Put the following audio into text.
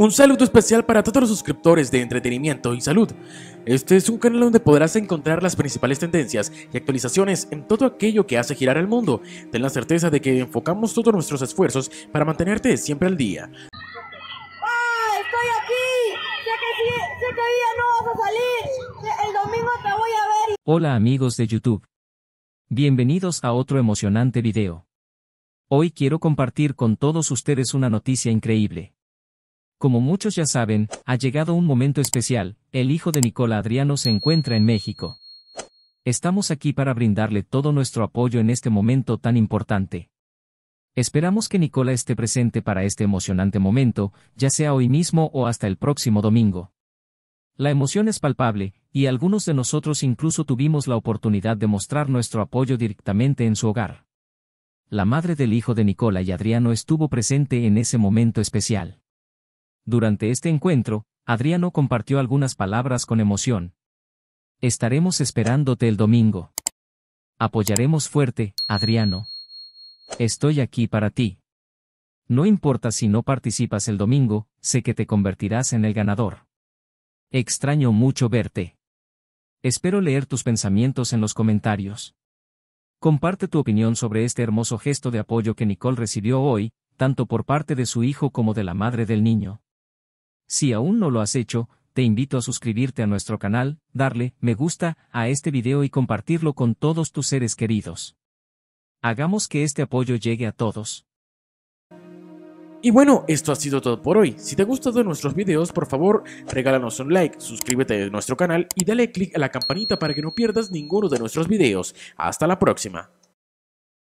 Un saludo especial para todos los suscriptores de entretenimiento y salud. Este es un canal donde podrás encontrar las principales tendencias y actualizaciones en todo aquello que hace girar el mundo. Ten la certeza de que enfocamos todos nuestros esfuerzos para mantenerte siempre al día. ¡Ah, estoy aquí! Sé que, día no vas a salir. El domingo te voy a ver. Hola amigos de YouTube. Bienvenidos a otro emocionante video. Hoy quiero compartir con todos ustedes una noticia increíble. Como muchos ya saben, ha llegado un momento especial, el hijo de Nicola Adriano se encuentra en México. Estamos aquí para brindarle todo nuestro apoyo en este momento tan importante. Esperamos que Nicola esté presente para este emocionante momento, ya sea hoy mismo o hasta el próximo domingo. La emoción es palpable, y algunos de nosotros incluso tuvimos la oportunidad de mostrar nuestro apoyo directamente en su hogar. La madre del hijo de Nicola y Adriano estuvo presente en ese momento especial. Durante este encuentro, Adriano compartió algunas palabras con emoción. Estaremos esperándote el domingo. Apoyaremos fuerte, Adriano. Estoy aquí para ti. No importa si no participas el domingo, sé que te convertirás en el ganador. Extraño mucho verte. Espero leer tus pensamientos en los comentarios. Comparte tu opinión sobre este hermoso gesto de apoyo que Nicole recibió hoy, tanto por parte de su hijo como de la madre del niño. Si aún no lo has hecho, te invito a suscribirte a nuestro canal, darle me gusta a este video y compartirlo con todos tus seres queridos. Hagamos que este apoyo llegue a todos. Y bueno, esto ha sido todo por hoy. Si te ha gustado nuestros videos, por favor, regálanos un like, suscríbete a nuestro canal y dale click a la campanita para que no pierdas ninguno de nuestros videos. Hasta la próxima.